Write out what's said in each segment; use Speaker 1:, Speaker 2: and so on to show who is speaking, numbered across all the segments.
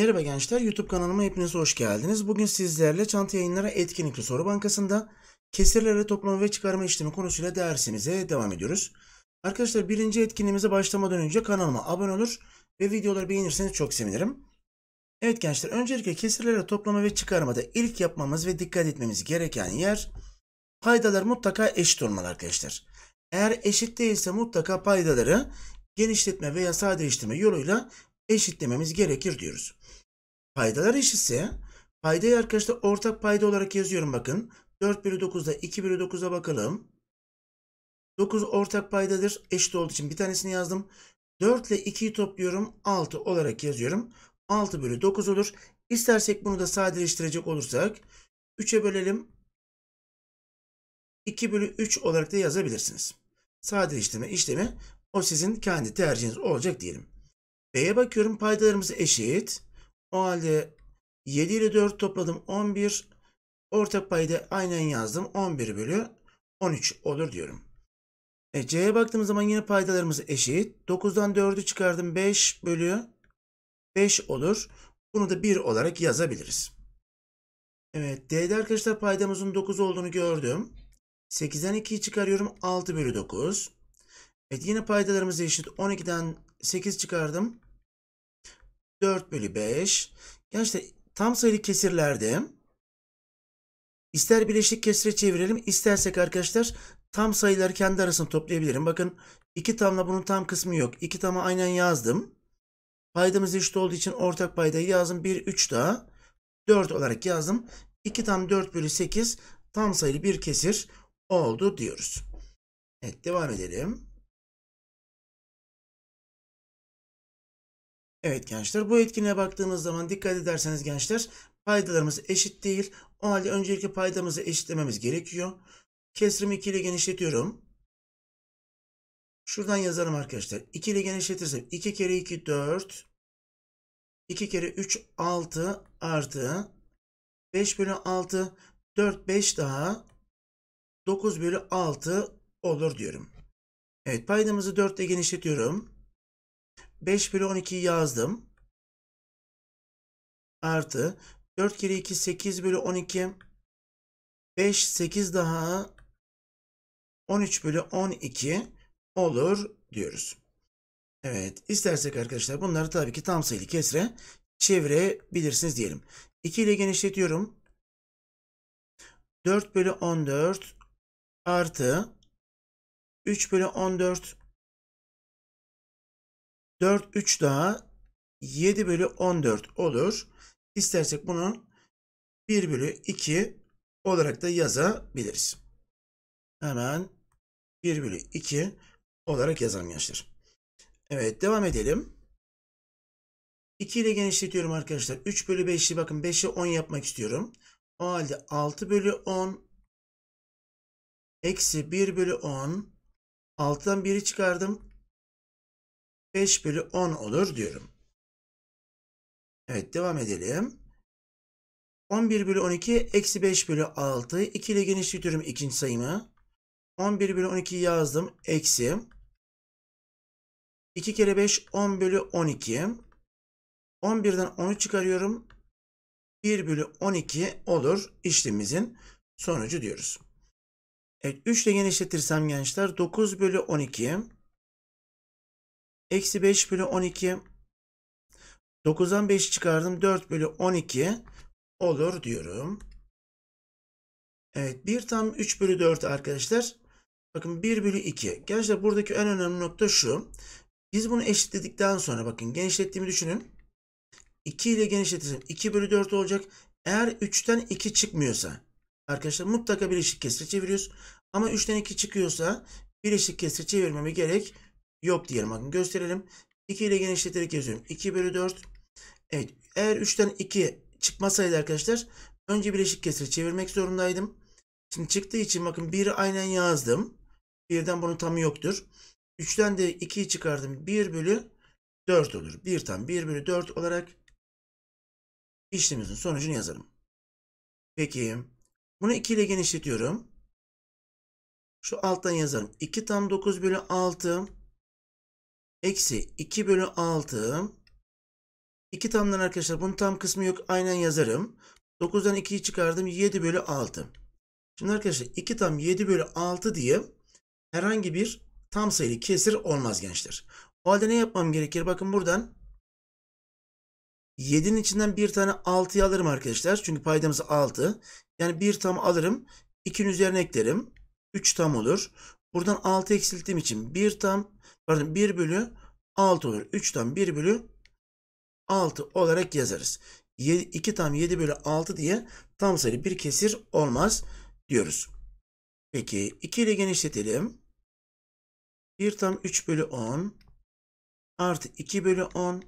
Speaker 1: Merhaba gençler, YouTube kanalıma hepiniz hoş geldiniz. Bugün sizlerle çanta yayınlara etkinlikli soru bankasında kesirlere toplama ve çıkarma işlemi konusuyla dersimize devam ediyoruz. Arkadaşlar birinci etkinliğimize başlamadan önce kanalıma abone olur ve videoları beğenirseniz çok sevinirim. Evet gençler, öncelikle kesirlere toplama ve çıkarmada ilk yapmamız ve dikkat etmemiz gereken yer paydalar mutlaka eşit olmalı arkadaşlar. Eğer eşit değilse mutlaka paydaları genişletme veya sadeleştirme yoluyla eşitlememiz gerekir diyoruz. Paydalar eşitse paydayı arkadaşlar ortak payda olarak yazıyorum bakın. 4 bölü 9'da 2 bölü 9'a bakalım. 9 ortak paydadır. Eşit olduğu için bir tanesini yazdım. 4 ile 2'yi topluyorum. 6 olarak yazıyorum. 6 bölü 9 olur. İstersek bunu da sadeleştirecek olursak 3'e bölelim. 2 bölü 3 olarak da yazabilirsiniz. Sadeleştirme işlemi o sizin kendi tercihiniz olacak diyelim. B'ye bakıyorum paydalarımız eşit. O halde 7 ile 4 topladım 11. Ortak payda aynen yazdım. 11 bölü 13 olur diyorum. E, C'ye baktığımız zaman yine paydalarımız eşit. 9'dan 4'ü çıkardım 5 bölü 5 olur. Bunu da 1 olarak yazabiliriz. Evet D'de arkadaşlar paydamızın 9 olduğunu gördüm. 8'den 2'yi çıkarıyorum 6 bölü 9. Evet yine paydalarımız eşit. 12'den 8 çıkardım. 4 bölü 5. işte tam sayılı kesirlerde ister birleşik kesire çevirelim istersek arkadaşlar tam sayıları kendi arasını toplayabilirim. Bakın 2 tamla bunun tam kısmı yok. 2 tamı aynen yazdım. Paydamız eşit olduğu için ortak paydayı yazdım. 1, 3 daha. 4 olarak yazdım. 2 tam 4 bölü 8 tam
Speaker 2: sayılı bir kesir oldu diyoruz. Evet devam edelim. Evet gençler bu etkinliğe baktığımız
Speaker 1: zaman dikkat ederseniz gençler paydalarımız eşit değil. O halde öncelikle paydamızı eşitlememiz gerekiyor. Kesrimi 2 ile genişletiyorum. Şuradan yazalım arkadaşlar. 2 ile genişletirsem 2 kere 2 4 2 kere 3 6 artı 5 bölü 6 4 5 daha 9 bölü 6 olur diyorum. Evet paydamızı 4 ile genişletiyorum. 5 bölü 12 yazdım. Artı 4 kere 2 8 bölü 12 5 8 daha 13 bölü 12 olur diyoruz. Evet istersek arkadaşlar bunları tabii ki tam sayılı kesre çevirebilirsiniz diyelim. 2 ile genişletiyorum. 4 bölü
Speaker 2: 14 artı 3 bölü 14 4 3 daha 7 bölü 14
Speaker 1: olur. İstersek bunu 1 bölü 2 olarak da yazabiliriz. Hemen 1 bölü 2 olarak yazalım gençler. Evet devam edelim. 2 ile genişletiyorum arkadaşlar. 3 bölü 5'li bakın 5'e 10 yapmak istiyorum. O halde 6 bölü 10
Speaker 2: eksi 1 bölü 10 6'dan 1'i çıkardım. 5 bölü 10 olur diyorum. Evet devam edelim. 11 bölü 12 eksi 5 bölü 6. 2 ile
Speaker 1: genişletiyorum ikinci sayımı. 11 bölü 12 yazdım. Eksi. 2 kere 5 10 bölü 12. 11'den 10'u çıkarıyorum. 1 bölü 12 olur işlemimizin sonucu diyoruz. Evet 3 ile genişletirsem gençler 9 bölü 12. Eksi 5 bölü 12. 9'dan 5 çıkardım. 4 bölü 12 olur diyorum. Evet 1 tam 3 bölü 4 arkadaşlar. Bakın 1 bölü 2. Gerçekten buradaki en önemli nokta şu. Biz bunu eşitledikten sonra bakın genişlettiğimi düşünün. 2 ile genişletirsem 2 bölü 4 olacak. Eğer 3'ten 2 çıkmıyorsa arkadaşlar mutlaka bir eşit kesre çeviriyoruz. Ama 3'ten 2 çıkıyorsa bir eşit kesre çevirmeme gerek yok diyelim. Bakın gösterelim. 2 ile genişleterek yazıyorum. 2 bölü 4. Evet. Eğer 3'ten 2 çıkmasaydı arkadaşlar önce bileşik kesiri çevirmek zorundaydım. Şimdi çıktığı için bakın 1'i aynen yazdım. 1'den bunun tamı yoktur. 3'ten de 2'yi çıkardım. 1 bölü 4 olur. 1 tam 1 bölü 4 olarak işlemimizin sonucunu yazarım. Peki bunu 2 ile genişletiyorum. Şu alttan yazarım. 2 tam 9 bölü 6 Eksi 2 bölü 6. 2 tamdan arkadaşlar bunun tam kısmı yok. Aynen yazarım. 9'dan 2'yi çıkardım. 7 bölü 6. Şimdi arkadaşlar 2 tam 7 bölü 6 diye herhangi bir tam sayılı kesir olmaz gençler. O halde ne yapmam gerekir? Bakın buradan 7'nin içinden bir tane 6'yı alırım arkadaşlar. Çünkü paydamız 6. Yani bir tam alırım. 2'nin üzerine eklerim. 3 tam olur. Buradan 6 eksilttiğim için 1 tam Pardon 1 bölü 6 olur. 3 tam 1 bölü 6 olarak yazarız. 7, 2 tam 7 bölü 6 diye tam sayı bir kesir olmaz diyoruz.
Speaker 2: Peki 2 ile genişletelim. 1 tam 3 bölü 10 artı 2 bölü 10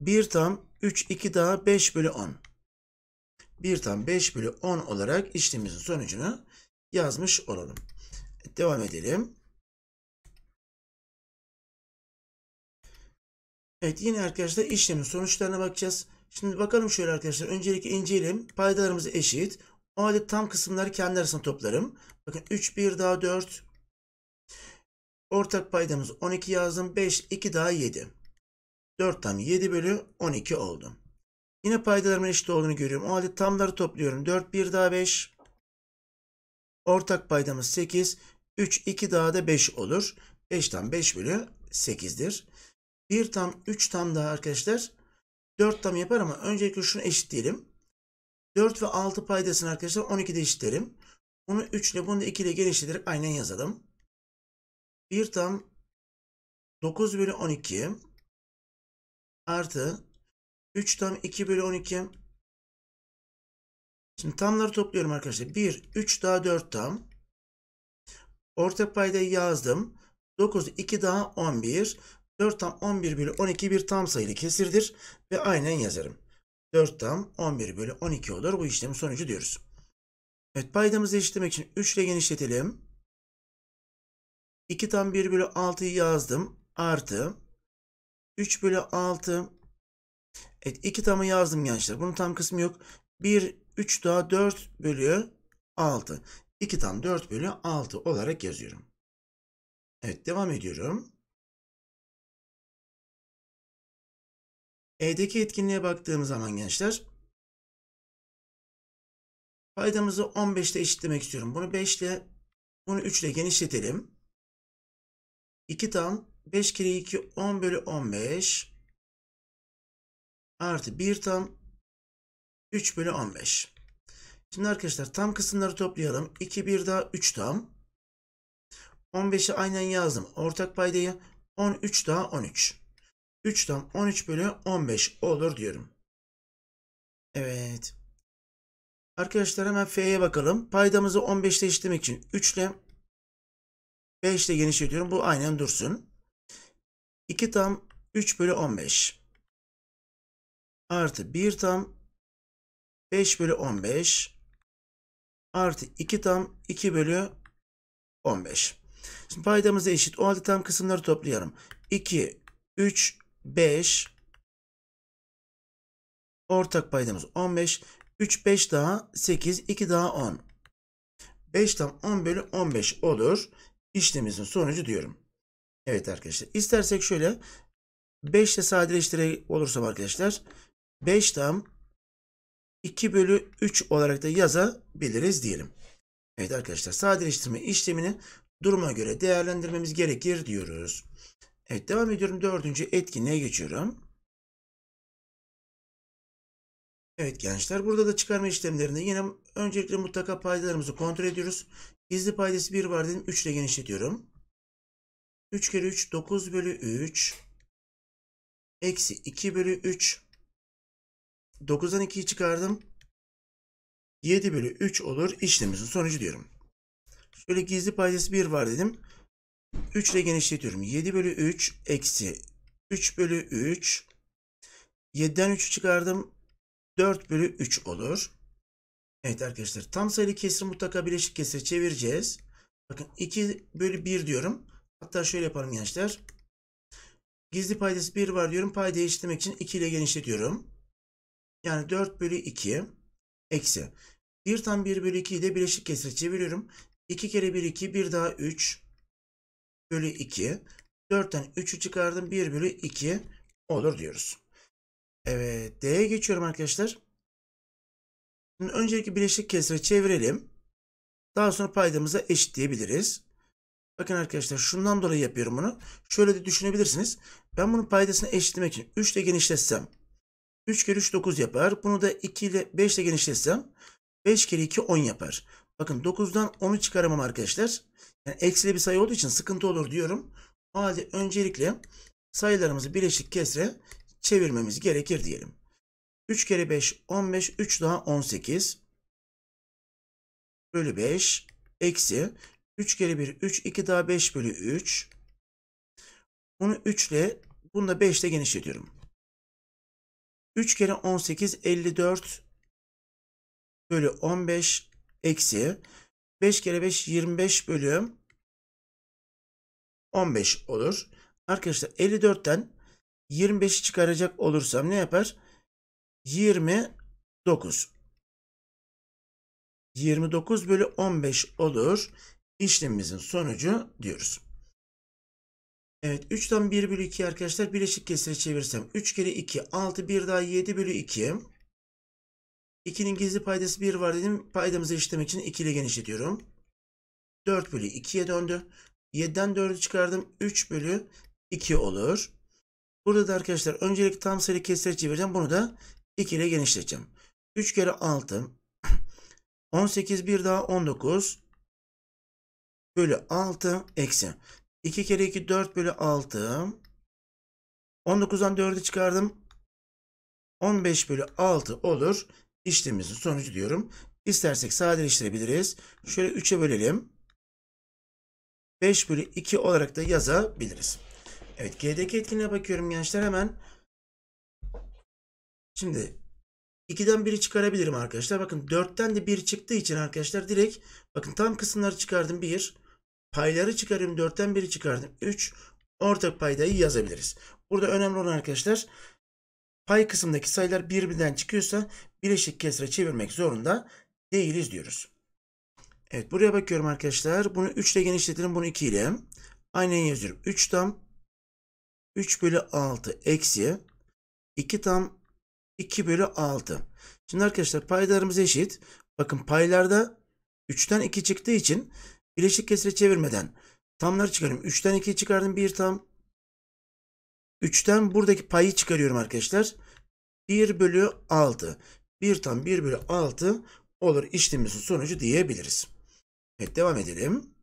Speaker 2: 1 tam
Speaker 1: 3 2 daha 5 bölü 10 1 tam 5 bölü 10 olarak işlemimizin
Speaker 2: sonucunu yazmış olalım. Devam edelim. Evet yine arkadaşlar işlemin sonuçlarına
Speaker 1: bakacağız. Şimdi bakalım şöyle arkadaşlar. Öncelikle inceleyelim. Paydalarımız eşit. O halde tam kısımları kendi arasına toplarım. Bakın 3 1 daha 4. Ortak paydamız 12 yazdım. 5 2 daha 7. 4 tam 7 bölü 12 oldu. Yine paydalarımın eşit olduğunu görüyorum. O halde tamları topluyorum. 4 1 daha 5. Ortak paydamız 8. 3 2 daha da 5 olur. 5 tam 5 bölü 8'dir. Bir tam, üç tam daha arkadaşlar. Dört tam yapar ama öncelikle şunu eşitleyelim. 4 ve 6 paydasını arkadaşlar 12'de
Speaker 2: eşitlerim. Bunu 3 ile bunu da 2 ile genişleterek aynen yazalım. 1 tam 9 bölü 12 artı 3 tam 2 bölü 12 Şimdi tamları topluyorum arkadaşlar.
Speaker 1: 1, 3 daha 4 tam. Ortak paydayı yazdım. 9, 2 daha 11. 4 tam 11 bölü 12 bir tam sayılı kesirdir ve aynen yazarım. 4 tam 11 bölü 12 olur. Bu işlemin sonucu diyoruz. Evet paydamızı eşitlemek için 3 ile genişletelim. 2 tam 1 bölü 6'yı yazdım. Artı 3 bölü 6. Evet 2 tamı yazdım gençler. Bunun tam kısmı yok. 1, 3 daha 4 bölü
Speaker 2: 6. 2 tam 4 bölü 6 olarak yazıyorum. Evet devam ediyorum. E'deki etkinliğe baktığımız zaman gençler faydamızı 15 ile eşitlemek istiyorum. Bunu 5 ile bunu 3 ile genişletelim.
Speaker 1: 2 tam 5 kere 2 10 bölü 15 artı 1 tam 3 bölü 15. Şimdi arkadaşlar tam kısımları toplayalım. 2 1 daha 3 tam. 15'i aynen yazdım. Ortak paydayı 13 daha 13. 3 tam 13 bölü 15 olur diyorum. Evet. Arkadaşlar hemen F'ye bakalım. Paydamızı 15 ile eşitlemek için 3 ile 5 ile genişletiyorum. Bu aynen
Speaker 2: dursun. 2 tam 3 bölü 15 artı 1 tam 5 bölü 15
Speaker 1: artı 2 tam 2 bölü 15. Şimdi paydamızı eşit. O halde tam kısımları toplayalım. 2, 3, 5 ortak paydamız 15 3 5 daha 8 2 daha 10 5 tam 10 bölü 15 olur işlemimizin sonucu diyorum. Evet arkadaşlar istersek şöyle 5 ile sadeleştire olursam arkadaşlar 5 tam 2 bölü 3 olarak da yazabiliriz diyelim. Evet arkadaşlar sadeleştirme işlemini duruma göre değerlendirmemiz gerekir diyoruz. Evet devam ediyorum. Dördüncü etkinliğe geçiyorum. Evet gençler burada da çıkarma işlemlerinde yine öncelikle mutlaka paydalarımızı kontrol ediyoruz. Gizli paydası 1 var dedim 3 ile genişletiyorum. 3 kere 3 9 bölü 3 eksi 2 bölü 3 9'dan 2'yi çıkardım. 7 bölü 3 olur işlemimizin sonucu diyorum. Şöyle gizli paydası 1 var dedim. 3 ile genişletiyorum. 7 bölü 3 eksi 3 bölü 3. 7'den 3'ü çıkardım. 4 bölü 3 olur. Evet arkadaşlar tam sayılı kesir mutlaka bileşik kesire çevireceğiz. Bakın 2 bölü 1 diyorum. Hatta şöyle yapalım gençler. Gizli paydası 1 var diyorum. Pay değiştirmek için 2 ile genişletiyorum. Yani 4 bölü 2 eksi. 1 tam 1 bölü 2'yi de bileşik kesire çeviriyorum. 2 kere 1 2 1 daha 3 bölü 2. 4'ten 3'ü çıkardım 1 bölü 2 olur diyoruz. Evet D'ye geçiyorum arkadaşlar. Şimdi öncelikle bileşik kesre çevirelim. Daha sonra paydamıza diyebiliriz. Bakın arkadaşlar şundan dolayı yapıyorum bunu. Şöyle de düşünebilirsiniz. Ben bunun paydasını eşitlemek için 3 ile genişletsem 3 kere 3 9 yapar. Bunu da 2 ile 5 ile genişletsem 5 kere 2 10 yapar. Bakın 9'dan 10'u çıkaramam arkadaşlar. Yani eksili bir sayı olduğu için sıkıntı olur diyorum. O halde öncelikle sayılarımızı bileşik kesre çevirmemiz gerekir diyelim. 3 kere 5 15, 3 daha 18 bölü 5 eksi 3 kere 1 3, 2 daha 5 bölü 3 bunu 3 ile bunu da 5 ile genişletiyorum. 3 kere 18 54 bölü 15 eksi 5 kere 5 25 bölü 15 olur. Arkadaşlar 54'ten 25'i çıkaracak olursam ne yapar? 29. 29 bölü 15 olur. İşlemimizin sonucu diyoruz. Evet 3'ten 1 bölü 2 arkadaşlar bileşik kesire çevirsem 3 kere 2 6 1 daha 7 bölü 2 2'nin gizli paydası 1 var dedim. Paydamızı eşitlemek için 2 ile genişletiyorum. 4 bölü 2'ye döndü. 7'den 4'ü çıkardım. 3 bölü 2 olur. Burada da arkadaşlar öncelik tam sayı kesir çevireceğim. Bunu da 2 ile genişleteceğim. 3 kere 6. 18 bir daha 19 bölü 6 eksi. 2 kere 2 4 bölü 6. 19'dan 4'ü çıkardım. 15 bölü 6 olur işlemimizin sonucu diyorum. İstersek sadeleştirebiliriz. Şöyle 3'e bölelim. 5 bölü 2 olarak da yazabiliriz. Evet G'deki etkinliğe bakıyorum gençler hemen. Şimdi 2'den 1'i çıkarabilirim arkadaşlar. Bakın 4'ten de 1 çıktığı için arkadaşlar direkt bakın tam kısımları çıkardım 1. Payları çıkarıyorum 4'ten 1'i çıkardım 3. Ortak paydayı yazabiliriz. Burada önemli olan arkadaşlar pay kısmındaki sayılar birbirinden çıkıyorsa bileşik kesre çevirmek zorunda değiliz diyoruz. Evet buraya bakıyorum arkadaşlar. Bunu 3 ile genişletelim. Bunu 2 ile. Aynen yazıyorum. 3 tam 3 bölü 6 eksi 2 tam 2 bölü 6. Şimdi arkadaşlar paylarımız eşit. Bakın paylarda 3'ten 2 çıktığı için bileşik kesre çevirmeden tamları çıkarım. 3'ten 2'yi çıkardım 1 tam. 3'ten buradaki payı çıkarıyorum arkadaşlar.
Speaker 2: 1 bölü 6. 1 tam 1 bölü 6 olur işlemimizin sonucu diyebiliriz. Evet devam edelim.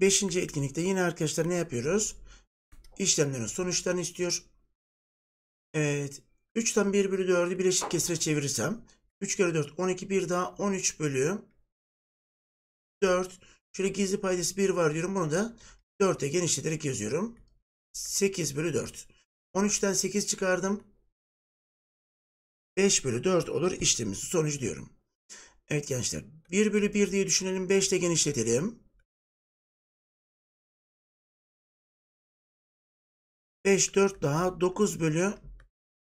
Speaker 1: 5. etkinlikte yine arkadaşlar ne yapıyoruz? İşlemlerin sonuçlarını istiyor. Evet. 3'ten 1 bölü 4'ü birleşik kesire çevirirsem 3 kere 4 12 bir daha 13 bölü 4 şöyle gizli paydası 1 var diyorum. Bunu da 4'e genişleterek yazıyorum. 8 bölü 4. 13'ten 8 çıkardım. 5 bölü 4 olur işlemimizin sonucu diyorum.
Speaker 2: Evet gençler 1 bölü 1 diye düşünelim 5 ile genişletelim. 5 4 daha 9 bölü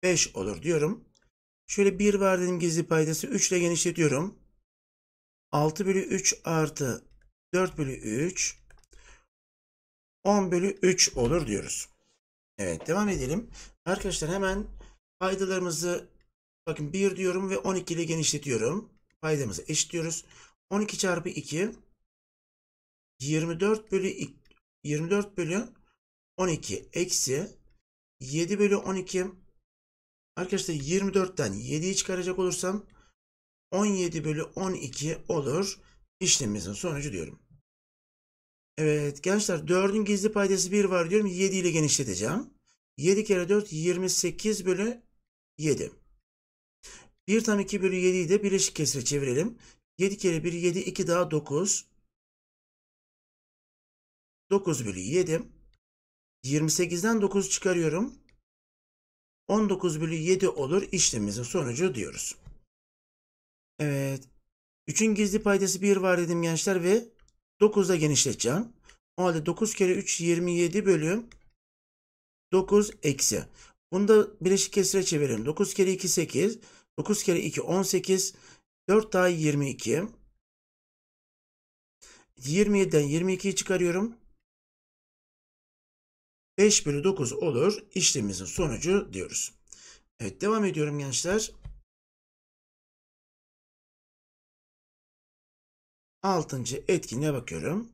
Speaker 2: 5 olur diyorum. Şöyle 1 var dedim gizli paydası 3 ile
Speaker 1: genişletiyorum. 6 bölü 3 artı 4 bölü 3 10 bölü 3 olur diyoruz. Evet devam edelim. Arkadaşlar hemen paydalarımızı bakın 1 diyorum ve 12 ile genişletiyorum. paydamızı eşitliyoruz. 12 çarpı 2 24 bölü 24 bölü 12 eksi 7 bölü 12 arkadaşlar 24'ten 7'yi çıkaracak olursam 17 bölü 12 olur işlemimizin sonucu diyorum. Evet gençler 4'ün gizli paydası 1 var diyorum. 7 ile genişleteceğim. 7 kere 4 28 bölü 7. 1 tam 2 bölü 7'yi de birleşik kesire çevirelim. 7 kere 1 7 2 daha 9. 9 bölü 7. 28'den 9 çıkarıyorum. 19 bölü 7 olur işlemimizin sonucu diyoruz. Evet. 3'ün gizli paydası 1 var dedim gençler ve 9'da genişleteceğim. O halde 9 kere 3 27 bölü 9 eksi. Bunu da bileşik kesire çevirelim. 9 kere 2 8. 9 kere 2 18.
Speaker 2: 4 daha 22. 27'den 22'yi çıkarıyorum. 5 bölü 9 olur. İşlemimizin sonucu diyoruz. Evet devam ediyorum gençler. Altıncı etkinliğe bakıyorum.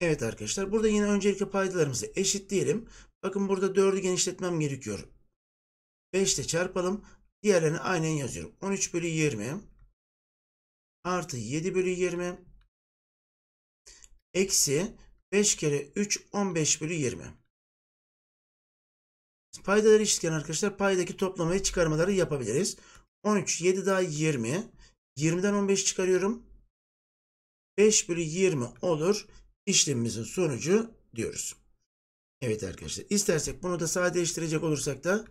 Speaker 2: Evet arkadaşlar burada yine öncelikle paydalarımızı
Speaker 1: eşitleyelim. Bakın burada 4'ü genişletmem gerekiyor. 5 ile çarpalım. Diğerlerini aynen yazıyorum. 13 bölü 20 artı 7 bölü 20 eksi 5 kere 3 15 bölü 20. Paydaları eşitken arkadaşlar paydaki toplamayı çıkarmaları yapabiliriz. 13 7 daha 20 20'den 15 çıkarıyorum. 5 bölü 20 olur. İşlemimizin sonucu diyoruz. Evet arkadaşlar istersek bunu da sadeleştirecek olursak da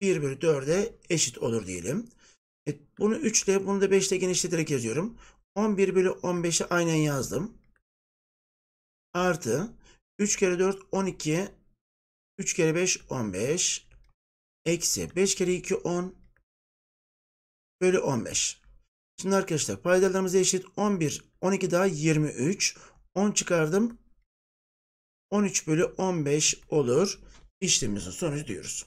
Speaker 1: 1 bölü 4'e eşit olur diyelim. Evet, bunu 3 ile bunu da 5 ile genişleterek yazıyorum. 11 bölü 15'e aynen yazdım. Artı 3 kere 4 12 3 kere 5 15 eksi 5 kere 2 10 bölü 15. Şimdi arkadaşlar paydalarımız eşit 11, 12 daha 23. 10 çıkardım. 13 bölü 15
Speaker 2: olur. İşlemimizin sonucu diyoruz.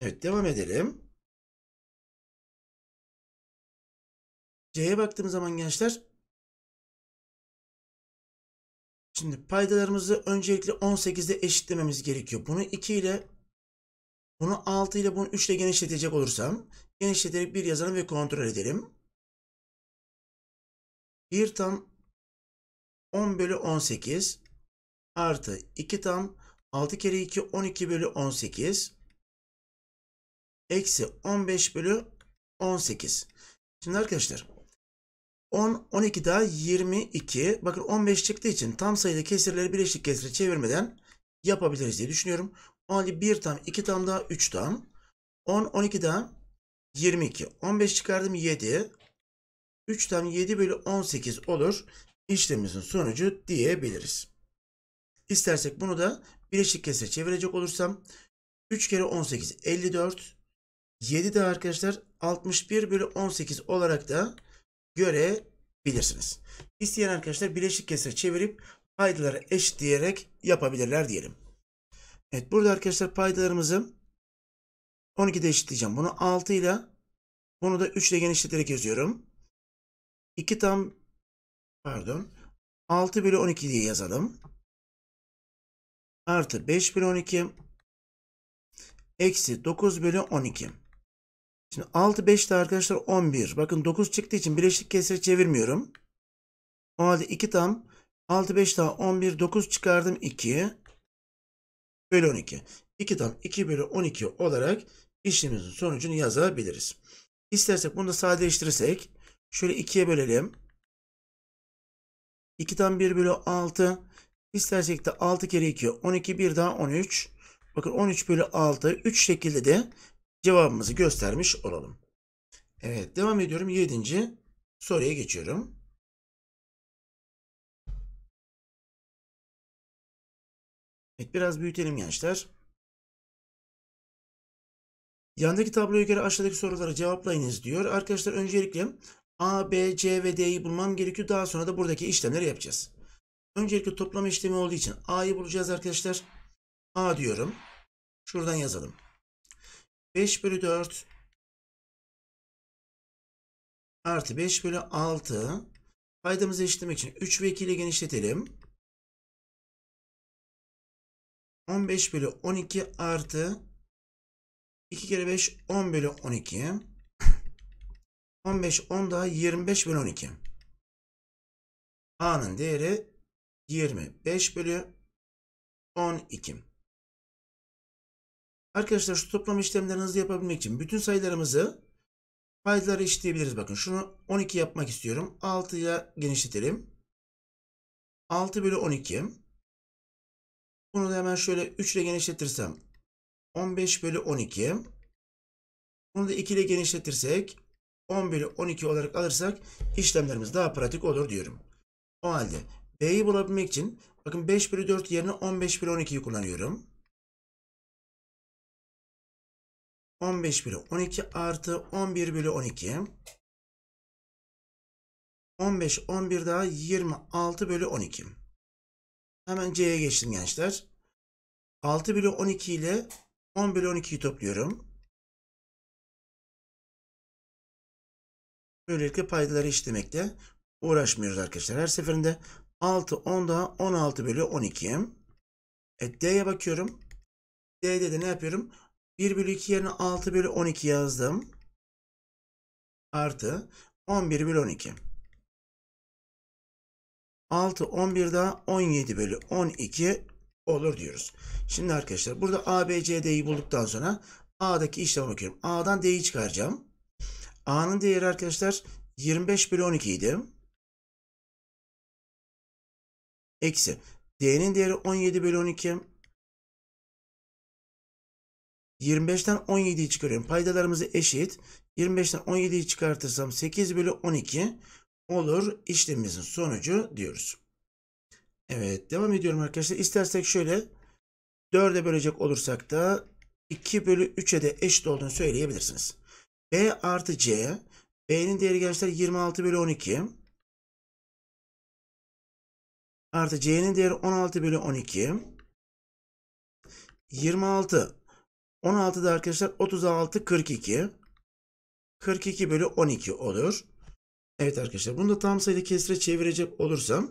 Speaker 2: Evet devam edelim. C'ye baktığımız zaman gençler Şimdi paydalarımızı öncelikle 18'de
Speaker 1: eşitlememiz gerekiyor. Bunu 2 ile bunu 6 ile bunu 3 ile genişletecek olursam genişleterek bir yazalım ve kontrol edelim. 1 tam 10 bölü 18 artı 2 tam 6 kere 2 12 bölü 18 eksi 15 bölü 18. Şimdi arkadaşlar 10, 12 daha 22. Bakın 15 çıktığı için tam sayıda kesirleri birleşik kesire çevirmeden yapabiliriz diye düşünüyorum. O halde 1 tam, 2 tam daha 3 tam. 10, 12 daha 22. 15 çıkardım 7. 3 tam 7 bölü 18 olur işlemimizin sonucu diyebiliriz. İstersek bunu da birleşik kesire çevirecek olursam 3 kere 18 54 7 de arkadaşlar 61 bölü 18 olarak da görebilirsiniz. İsteyen arkadaşlar birleşik kesire çevirip paydaları eşitleyerek yapabilirler diyelim. Evet burada arkadaşlar paydalarımızı 12'de eşitleyeceğim. Bunu 6 ile
Speaker 2: bunu da 3 ile genişleterek yazıyorum. 2 tam pardon 6 bölü 12 diye yazalım. Artı
Speaker 1: 5 bölü 12 eksi 9 bölü 12. Şimdi 6 5 de arkadaşlar 11. Bakın 9 çıktığı için birleşik kesre çevirmiyorum. O halde 2 tam 6 5 daha 11 9 çıkardım 2 bölü 12. 2 tam 2 bölü 12 olarak işlemimizin sonucunu yazabiliriz. İstersek bunu da sadeleştirirsek Şöyle 2'ye bölelim. 2'den 1 bölü 6. İstersek de 6 kere 2 12 bir daha 13. Bakın 13 bölü 6 3 şekilde de cevabımızı göstermiş
Speaker 2: olalım. Evet devam ediyorum 7. soruya geçiyorum. Evet biraz büyütelim gençler. Yandaki tabloya göre aşağıdaki
Speaker 1: soruları cevaplayınız diyor. Arkadaşlar öncelikle A, B, C ve D'yi bulmam gerekiyor. Daha sonra da buradaki işlemleri yapacağız. Öncelikle toplama işlemi olduğu için A'yı bulacağız arkadaşlar.
Speaker 2: A diyorum. Şuradan yazalım. 5 bölü 4 artı 5 bölü 6 faydamızı eşitlemek için 3 ve 2 ile genişletelim. 15 bölü 12 artı 2 kere 5 10 bölü 12
Speaker 1: 15, 10 daha 25 bölü 12. A'nın değeri 25 bölü 12. Arkadaşlar şu toplam işlemlerini hızlı yapabilmek için bütün sayılarımızı paydalara eşitleyebiliriz. Bakın şunu 12 yapmak istiyorum. 6'ya genişletelim.
Speaker 2: 6 bölü 12. Bunu da hemen şöyle 3 ile genişletirsem 15 bölü 12. Bunu da 2 ile
Speaker 1: genişletirsek 11'i 12 olarak alırsak işlemlerimiz daha pratik olur diyorum. O halde B'yi bulabilmek için bakın 5 bölü 4 yerine 15 bölü 12'yi kullanıyorum.
Speaker 2: 15 bölü 12 artı 11 bölü 12. 15, 11 daha
Speaker 1: 26 bölü 12. Hemen C'ye geçtim gençler.
Speaker 2: 6 bölü 12 ile 10 bölü 12'yi topluyorum. Böylelikle paydaları işlemekte uğraşmıyoruz arkadaşlar.
Speaker 1: Her seferinde 6, 10 daha 16 bölü 12. E, D'ye bakıyorum. D'de de ne yapıyorum? 1 bölü 2 yerine 6 bölü 12 yazdım.
Speaker 2: Artı 11 bölü 12. 6, 11 daha 17 bölü 12 olur diyoruz.
Speaker 1: Şimdi arkadaşlar burada a, b, c, d'yi bulduktan sonra A'daki işlemi bakıyorum. A'dan D'yi çıkaracağım. A'nın değeri arkadaşlar 25 bölü 12 idi.
Speaker 2: Eksi. D'nin değeri 17 bölü 12. 25'ten 17'yi çıkarıyorum. Paydalarımızı eşit.
Speaker 1: 25'ten 17'yi çıkartırsam 8 bölü 12 olur işlemimizin sonucu diyoruz. Evet devam ediyorum arkadaşlar. İstersek şöyle 4'e bölecek olursak da 2 bölü 3'e de eşit olduğunu söyleyebilirsiniz.
Speaker 2: B e artı C. B'nin değeri gençler 26 bölü 12. Artı C'nin değeri 16 bölü 12.
Speaker 1: 26. 16 da arkadaşlar 36 42. 42 bölü 12 olur. Evet arkadaşlar bunu da tam sayılı kesire çevirecek olursam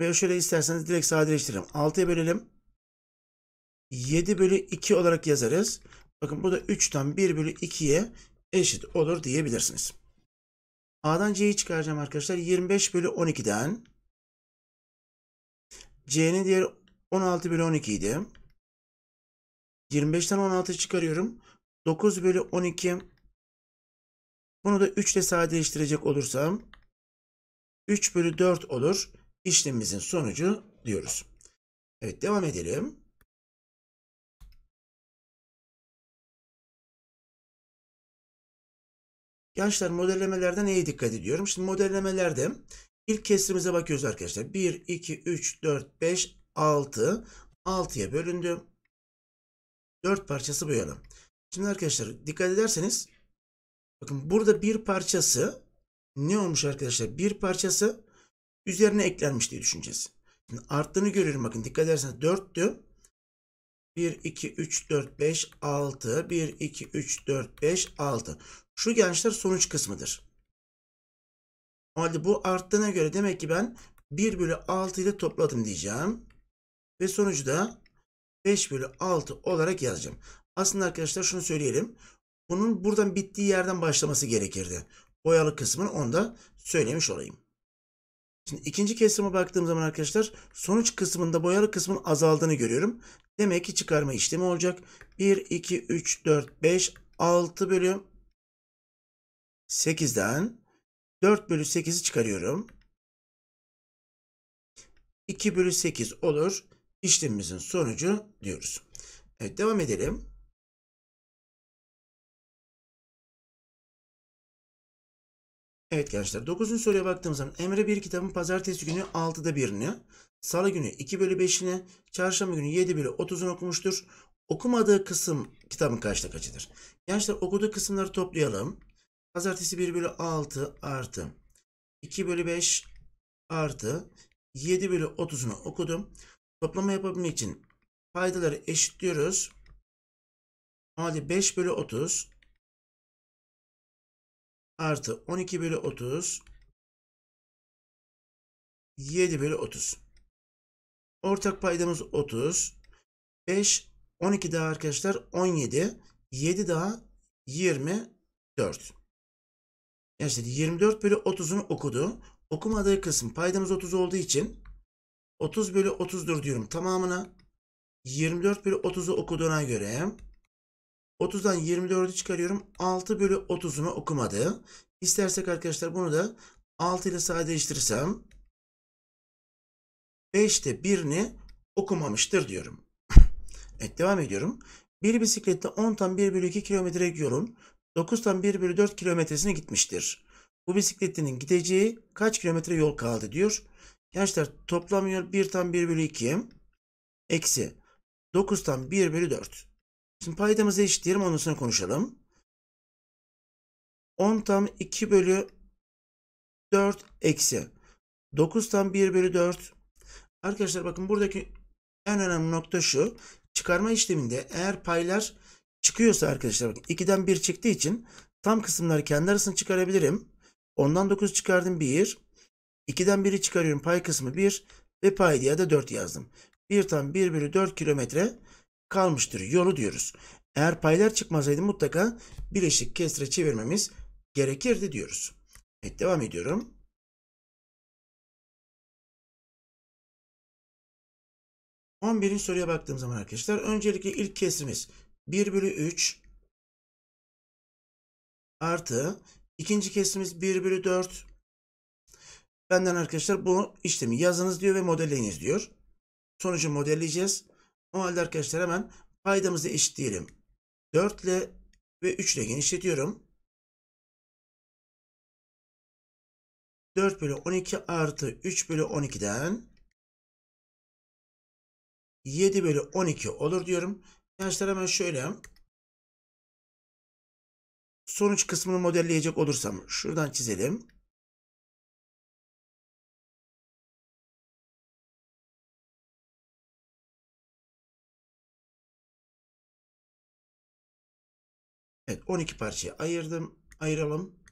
Speaker 1: ve şöyle isterseniz direkt sadeleştirelim. 6'ya bölelim. 7 bölü 2 olarak yazarız. Bakın bu da 3'ten 1 bölü 2'ye eşit olur diyebilirsiniz. A'dan C'yi çıkaracağım arkadaşlar. 25 bölü 12'den C'nin değeri 16 bölü 12 idi. 25'ten 16 çıkarıyorum. 9 bölü 12. Bunu da 3 ile sadeleştirecek olursam 3 bölü 4
Speaker 2: olur. İşlemimizin sonucu diyoruz. Evet devam edelim. Gençler modellemelerden neye dikkat ediyorum? Şimdi modellemelerde ilk kesrimize
Speaker 1: bakıyoruz arkadaşlar. 1, 2, 3, 4, 5, 6. 6'ya bölündü. 4 parçası bu Şimdi arkadaşlar dikkat ederseniz bakın burada bir parçası ne olmuş arkadaşlar? Bir parçası üzerine eklenmiş diye düşüneceğiz. Şimdi arttığını görüyorum bakın dikkat ederseniz 4'tü. 1, 2, 3, 4, 5, 6. 1, 2, 3, 4, 5, 6. Şu gençler sonuç kısmıdır. O halde bu arttığına göre demek ki ben 1 bölü 6 ile topladım diyeceğim. Ve sonucu da 5 bölü 6 olarak yazacağım. Aslında arkadaşlar şunu söyleyelim. Bunun buradan bittiği yerden başlaması gerekirdi. Boyalı kısmını onu da söylemiş olayım. Şimdi ikinci kesime baktığım zaman arkadaşlar sonuç kısmında boyalı kısmın azaldığını görüyorum. Demek ki çıkarma işlemi olacak. 1, 2, 3, 4, 5, 6 bölü 8'den 4 bölü 8'i çıkarıyorum.
Speaker 2: 2 bölü 8 olur. İşlemimizin sonucu diyoruz. Evet devam edelim. Evet gençler 9. soruya baktığımız zaman Emre bir kitabın pazartesi
Speaker 1: günü 6'da 1'ini, salı günü 2 bölü 5'ini, çarşamba günü 7 bölü 30'unu okumuştur. Okumadığı kısım kitabın kaçta kaçıdır? Gençler okuduğu kısımları toplayalım. Pazartesi 1 bölü 6 artı 2 bölü 5 artı 7 bölü 30'unu okudum. Toplama yapabilmek için paydaları
Speaker 2: eşitliyoruz. Hadi 5 bölü 30 artı 12 bölü 30 7 bölü 30. Ortak paydamız 30. 5
Speaker 1: 12 daha arkadaşlar 17. 7 daha 24. Yani işte 24 bölü 30'unu okudu. Okumadığı kısım paydamız 30 olduğu için 30 bölü 30'dur diyorum tamamına. 24 bölü 30'u okuduğuna göre 30'dan 24'ü çıkarıyorum. 6 bölü 30'unu okumadı. İstersek arkadaşlar bunu da 6 ile sadeleştirirsem 5'te 1'ini okumamıştır diyorum. evet devam ediyorum. Bir bisiklette 10 tam 1 bölü 2 kilometre yolun 9'dan 1 bölü 4 kilometresine gitmiştir. Bu bisikletinin gideceği kaç kilometre yol kaldı diyor. Gençler toplam yol tam 1 bölü 2 eksi tam 1 bölü 4. Şimdi paydamızı eşitleyelim ondan sonra konuşalım. 10 tam 2 bölü 4 eksi 9 tam 1 bölü 4. Arkadaşlar bakın buradaki en önemli nokta şu. Çıkarma işleminde eğer paylar çıkıyorsa arkadaşlar bakın 2'den 1 çıktığı için tam kısımları kendi arasını çıkarabilirim. Ondan 9 çıkardım 1. 2'den 1'i çıkarıyorum pay kısmı 1 ve pay diye de 4 yazdım. 1 tam 1 bölü 4 kilometre kalmıştır yolu diyoruz. Eğer paylar çıkmasaydı mutlaka birleşik kesre çevirmemiz
Speaker 2: gerekirdi diyoruz. Evet devam ediyorum. On birinci soruya baktığım zaman arkadaşlar öncelikle ilk kesimiz 1 bölü 3
Speaker 1: artı ikinci kesimiz 1 bölü 4. Benden arkadaşlar bu işlemi yazınız diyor ve modelleyiniz diyor. Sonucu modelleyeceğiz. O halde arkadaşlar
Speaker 2: hemen paydamızı eşitleyelim. 4 ile ve 3 ile genişletiyorum. 4 bölü 12 artı 3 bölü 12'den 7 bölü 12 olur diyorum. Arkadaşlar hemen şöyle sonuç kısmını modelleyecek olursam şuradan çizelim. Evet 12 parçaya ayırdım. Ayıralım.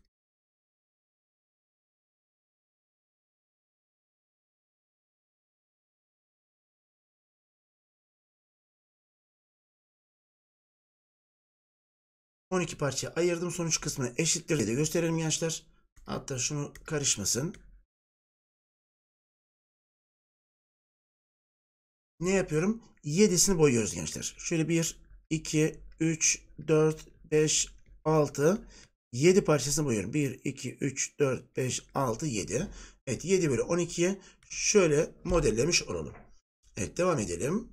Speaker 2: 12 parçaya ayırdım. Sonuç kısmını eşittir diye de gösterelim gençler. Hatta şunu karışmasın. Ne yapıyorum? 7'sini boyuyoruz gençler.
Speaker 1: Şöyle 1, 2, 3, 4, 5, 6, 7 parçasını boyuyorum. 1, 2, 3, 4, 5, 6, 7. Evet 7 bölü 12'ye
Speaker 2: şöyle modellemiş olalım. Evet devam edelim.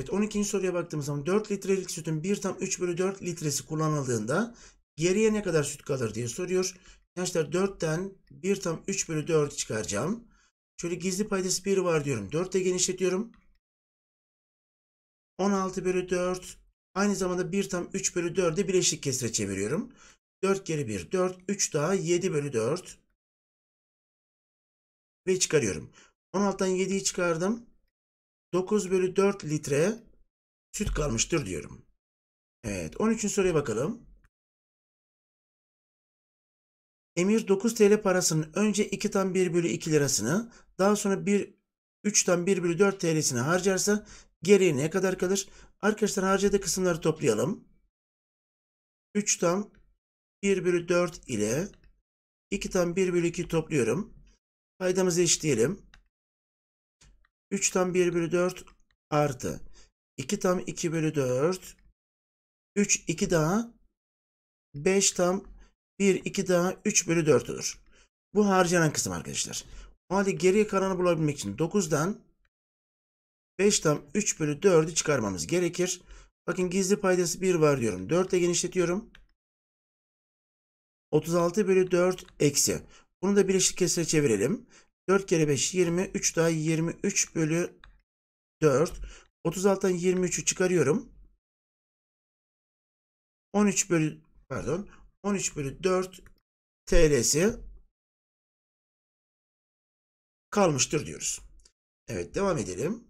Speaker 2: Evet 12. soruya baktığımız zaman 4 litrelik sütün 1 tam 3 bölü 4 litresi kullanıldığında
Speaker 1: geriye ne kadar süt kalır diye soruyor. Gençler 4'ten 1 tam 3 bölü 4 çıkaracağım. Şöyle gizli paydası 1 var diyorum. 4 ile genişletiyorum. 16 bölü 4 aynı zamanda 1 tam 3 bölü 4'e bileşik kesre çeviriyorum. 4 geri 1 4 3 daha 7 bölü 4 ve çıkarıyorum. 16'dan 7'yi çıkardım. 9 bölü 4
Speaker 2: litre süt kalmıştır diyorum. Evet 13. soruya bakalım. Emir 9 TL parasının önce 2 tam
Speaker 1: 1 bölü 2 lirasını daha sonra 1 3 tam 1 bölü 4 TL'sini harcarsa geriye ne kadar kalır? Arkadaşlar harcadığı kısımları toplayalım. 3 tam 1 bölü 4 ile 2 tam 1 bölü 2 topluyorum. Paydamızı eşitleyelim. 3 tam 1 bölü 4 artı 2 tam 2 bölü 4 3 2 daha 5 tam 1 2 daha 3 bölü 4 olur. Bu harcanan kısım arkadaşlar. O halde geriye kalanı bulabilmek için 9'dan 5 tam 3 bölü 4'ü çıkarmamız gerekir. Bakın gizli paydası 1 var diyorum. 4 ile genişletiyorum. 36 bölü 4 eksi. Bunu da birleşik eşit kesire çevirelim. 4 kere 5 20. 3 daha 23 bölü 4.
Speaker 2: 36'dan 23'ü çıkarıyorum. 13 bölü pardon 13 bölü 4 TL'si kalmıştır diyoruz. Evet devam edelim.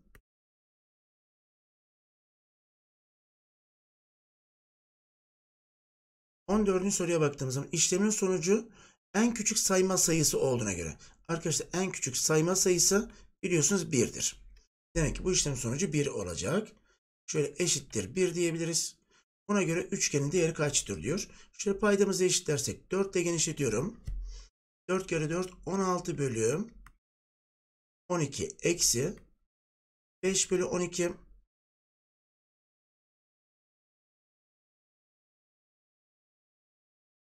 Speaker 2: On dördüncü soruya baktığımız zaman işlemin sonucu en küçük sayma sayısı olduğuna göre
Speaker 1: Arkadaşlar en küçük sayma sayısı biliyorsunuz 1'dir. Demek ki bu işlem sonucu 1 olacak. Şöyle eşittir 1 diyebiliriz. Buna göre üçgenin değeri kaçtır diyor. Şöyle paydamızı eşitlersek 4 ile genişletiyorum. 4 kere 4 16
Speaker 2: bölü 12 eksi 5 bölü 12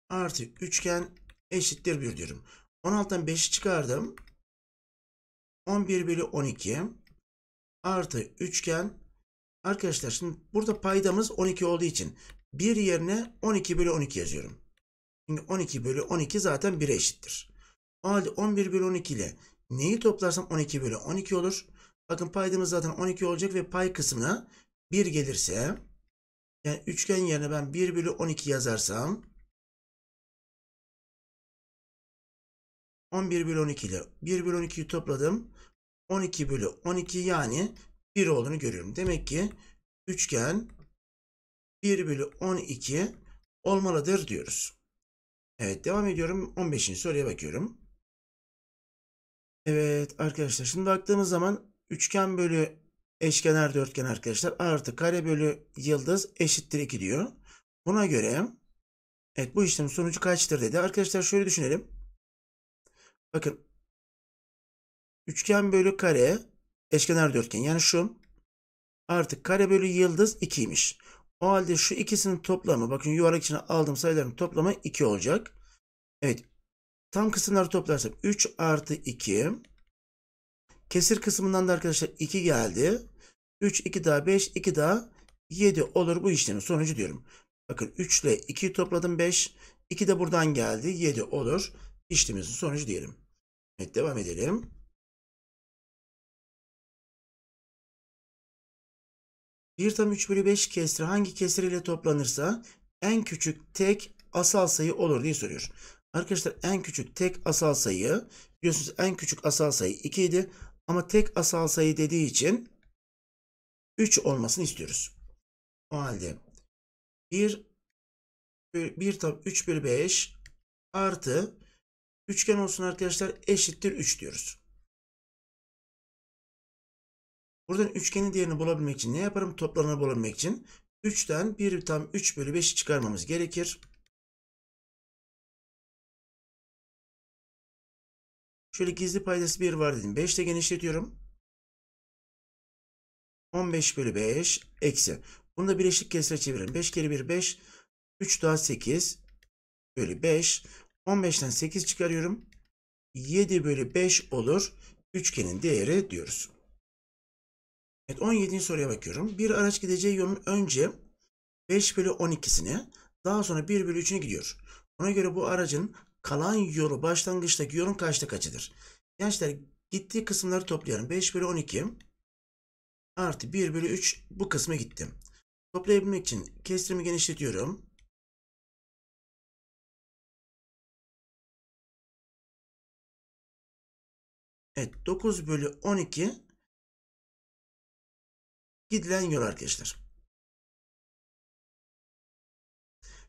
Speaker 2: artı üçgen eşittir 1 diyorum. 16'dan 5'i çıkardım.
Speaker 1: 11 bölü 12 artı üçgen. Arkadaşlar şimdi burada paydamız 12 olduğu için bir yerine 12 bölü 12 yazıyorum. Çünkü 12 bölü 12 zaten 1'e eşittir. O halde 11 bölü 12 ile neyi toplarsam 12 bölü 12 olur. Bakın paydamız zaten 12 olacak ve pay
Speaker 2: kısmına 1 gelirse yani üçgen yerine ben 1 bölü 12 yazarsam 11 bölü 12 ile 1 bölü 12'yi topladım. 12 bölü 12 yani 1 olduğunu görüyorum.
Speaker 1: Demek ki üçgen 1 bölü 12 olmalıdır diyoruz. Evet devam ediyorum. 15. soruya bakıyorum. Evet arkadaşlar şimdi baktığımız zaman üçgen bölü eşkenar dörtgen arkadaşlar artı kare bölü yıldız eşittir 2 diyor. Buna göre evet bu işlemin sonucu kaçtır dedi. Arkadaşlar şöyle düşünelim. Bakın. Üçgen bölü kare eşkenar dörtgen. Yani şu artık kare bölü yıldız 2'ymiş. O halde şu ikisinin toplamı bakın yuvarlak içine aldığım sayıların toplamı 2 olacak. Evet. Tam kısımları toplarsam 3 artı 2. Kesir kısmından da arkadaşlar 2 geldi. 3, 2 daha 5, 2 daha 7 olur bu işlemin sonucu diyorum. Bakın 3 ile 2'yi
Speaker 2: topladım 5. 2 de buradan geldi. 7 olur. İşlemimizin sonucu diyelim. Evet devam edelim. Bir tam 3 bölü 5 kesri hangi kesir ile toplanırsa en küçük
Speaker 1: tek asal sayı olur diye soruyor. Arkadaşlar en küçük tek asal sayı biliyorsunuz en küçük asal sayı 2 idi ama tek asal sayı dediği için 3 olmasını istiyoruz. O halde 1
Speaker 2: 1 tam 3 bölü 5 artı Üçgen olsun arkadaşlar eşittir 3 diyoruz. Buradan üçgenin değerini bulabilmek için ne yaparım? Toplamını bulabilmek için 3'ten 1 tam 3 bölü 5'i çıkarmamız gerekir. Şöyle gizli paydası 1 var dedim. 5 ile genişletiyorum. 15
Speaker 1: bölü 5 eksi. Bunu da birleşik eşlik kesire çevirelim. 5 kere 1 5. 3 daha 8 bölü 5. 15'ten 8 çıkarıyorum. 7 bölü 5 olur. Üçgenin değeri diyoruz. Evet 17. soruya bakıyorum. Bir araç gideceği yolun önce 5 bölü 12'sine daha sonra 1 bölü 3'üne gidiyor. Ona göre bu aracın kalan yolu başlangıçtaki yolun kaçta kaçıdır? Gençler gittiği kısımları toplayalım. 5 bölü 12 artı 1 bölü
Speaker 2: 3 bu kısma gittim. Toplayabilmek için kesrimi genişletiyorum. Evet 9 bölü 12 gidilen yol arkadaşlar.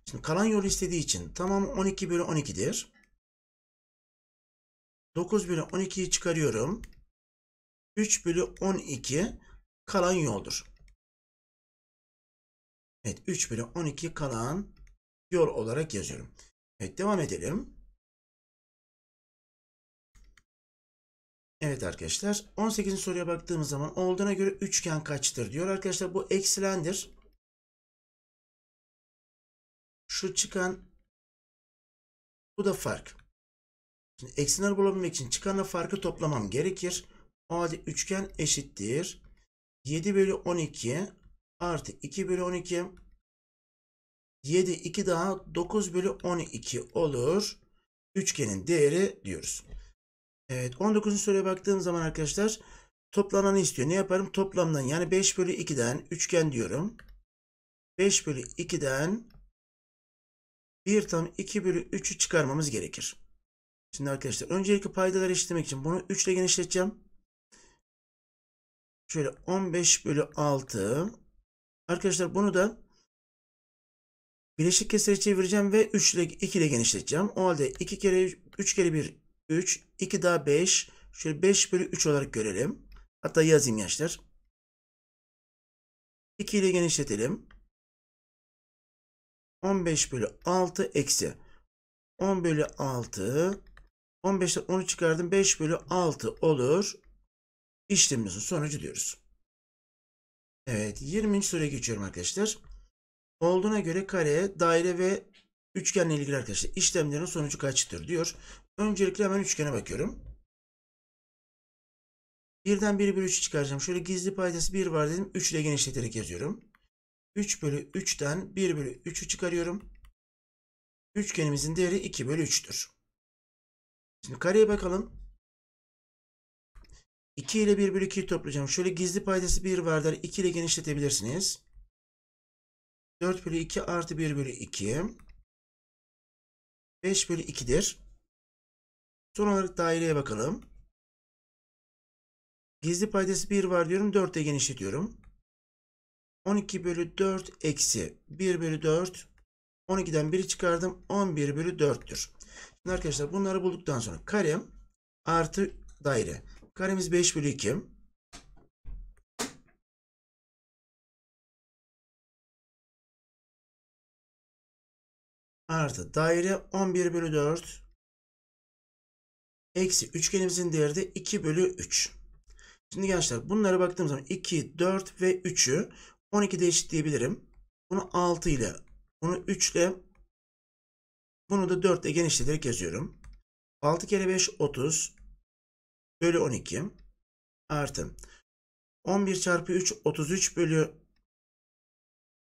Speaker 2: Şimdi kalan yol istediği için tamam 12 bölü 12'dir. 9 bölü 12'yi çıkarıyorum. 3 bölü 12 kalan yoldur. Evet 3 bölü 12 kalan yol olarak yazıyorum. Evet devam edelim. Evet arkadaşlar 18. soruya baktığımız zaman olduğuna göre üçgen kaçtır diyor. Arkadaşlar bu eksilendir. Şu çıkan bu da fark. Şimdi eksileri bulabilmek için çıkanla
Speaker 1: farkı toplamam gerekir. O halde üçgen eşittir. 7 bölü 12 artı 2 bölü 12 7 2 daha 9 bölü 12 olur. Üçgenin değeri diyoruz. Evet 19. soruya baktığım zaman arkadaşlar toplananı istiyor. Ne yaparım? Toplamdan yani 5 bölü 2'den üçgen diyorum. 5 bölü 2'den 1 tam 2 bölü 3'ü çıkarmamız gerekir. Şimdi arkadaşlar öncelikle paydalar eşitlemek
Speaker 2: için bunu 3 ile genişleteceğim. Şöyle 15 bölü 6. Arkadaşlar bunu da bileşik kesire çevireceğim
Speaker 1: ve 3 ile 2 ile genişleteceğim. O halde 2 kere 3 kere 1 3, 2 daha
Speaker 2: 5. Şöyle 5 bölü 3 olarak görelim. Hatta yazayım gençler. 2 ile genişletelim. 15 bölü
Speaker 1: 6 eksi. 10 bölü 6. 15'ten 10'u çıkardım. 5 bölü 6 olur. İşlemimizin sonucu diyoruz. Evet 20. soruya geçiyorum arkadaşlar. Olduğuna göre kare, daire ve Üçgenle ilgili arkadaşlar işlemlerin sonucu kaçtır diyor. Öncelikle hemen üçgene bakıyorum. Birden 1 bölü 3'ü çıkaracağım. Şöyle gizli paydası 1 var dedim. 3 ile genişleterek yazıyorum. 3 bölü 3'ten 1 bölü 3'ü çıkarıyorum. Üçgenimizin değeri 2 bölü 3'tür. Şimdi kareye bakalım. 2 ile 1 bölü 2'yi toplayacağım. Şöyle gizli paydası 1 var der. 2 ile
Speaker 2: genişletebilirsiniz. 4 bölü 2 artı 1 bölü 2. 5 bölü 2'dir. Son olarak daireye bakalım. Gizli paydası 1 var diyorum. 4'e genişletiyorum.
Speaker 1: 12 bölü 4 eksi 1 bölü 4. 12'den 1'i çıkardım. 11 bölü 4'tür. Şimdi arkadaşlar bunları bulduktan sonra karem artı
Speaker 2: daire. Karemiz 5 bölü 2. artı daire 11 bölü 4 eksi üçgenimizin
Speaker 1: değeri de 2 bölü 3. Şimdi gençler bunlara baktığım zaman 2, 4 ve 3'ü 12 eşitleyebilirim. Bunu 6 ile, bunu 3 ile, bunu da 4 ile genişleterek yazıyorum. 6 kere 5 30 bölü 12 artı 11 çarpı 3 33
Speaker 2: bölü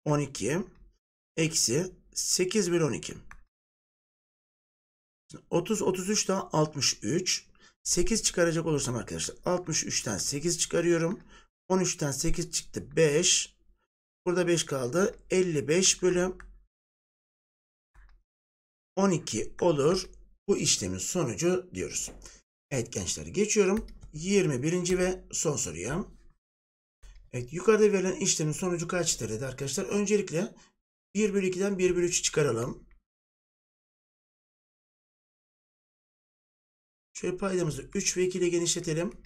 Speaker 2: 12 eksi 8 bölü 12. 30, 33 daha 63.
Speaker 1: 8 çıkaracak olursam arkadaşlar 63'ten 8 çıkarıyorum. 13'ten 8 çıktı 5. Burada 5 kaldı. 55 bölü 12 olur. Bu işlemin sonucu diyoruz. Evet gençler geçiyorum. 21. ve son soruya. Evet yukarıda verilen
Speaker 2: işlemin sonucu kaçtır dedi arkadaşlar. Öncelikle 1 bölü 2'den 1 bölü 3'ü çıkaralım. Şöyle paydamızı 3 ve 2 ile genişletelim.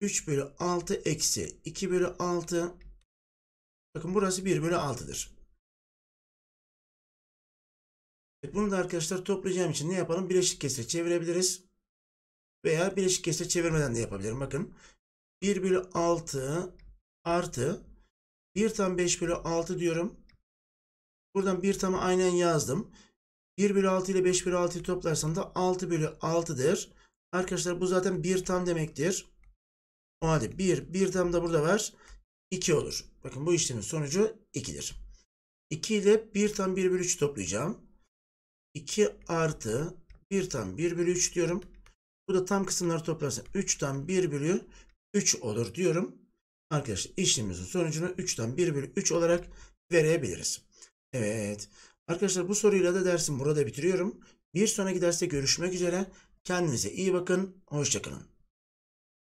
Speaker 2: 3 bölü 6 eksi 2 bölü 6. Bakın burası 1 bölü 6'dır.
Speaker 1: Evet, bunu da arkadaşlar toplayacağım için ne yapalım? Bileşik kesre çevirebiliriz. Veya bileşik kesre çevirmeden de yapabilirim. Bakın 1 bölü 6 artı 1 tam 5 bölü 6 diyorum. Buradan 1 tamı aynen yazdım. 1 bölü 6 ile 5 bölü 6'yı toplarsam da 6 bölü 6'dır. Arkadaşlar bu zaten 1 tam demektir. O halde 1, 1 tam da burada var. 2 olur. Bakın bu işlemin sonucu 2'dir. 2 ile 1 tam 1 bölü 3 toplayacağım. 2 artı 1 tam 1 bölü 3 diyorum. Bu da tam kısımları toplarsam 3 tam 1 bölü 3 olur diyorum. Arkadaşlar işlemimizin sonucunu 3'ten 1 bölü 3 olarak verebiliriz. Evet. Arkadaşlar bu soruyla da dersim burada bitiriyorum. Bir sonraki derste görüşmek üzere. Kendinize iyi bakın. Hoşçakalın.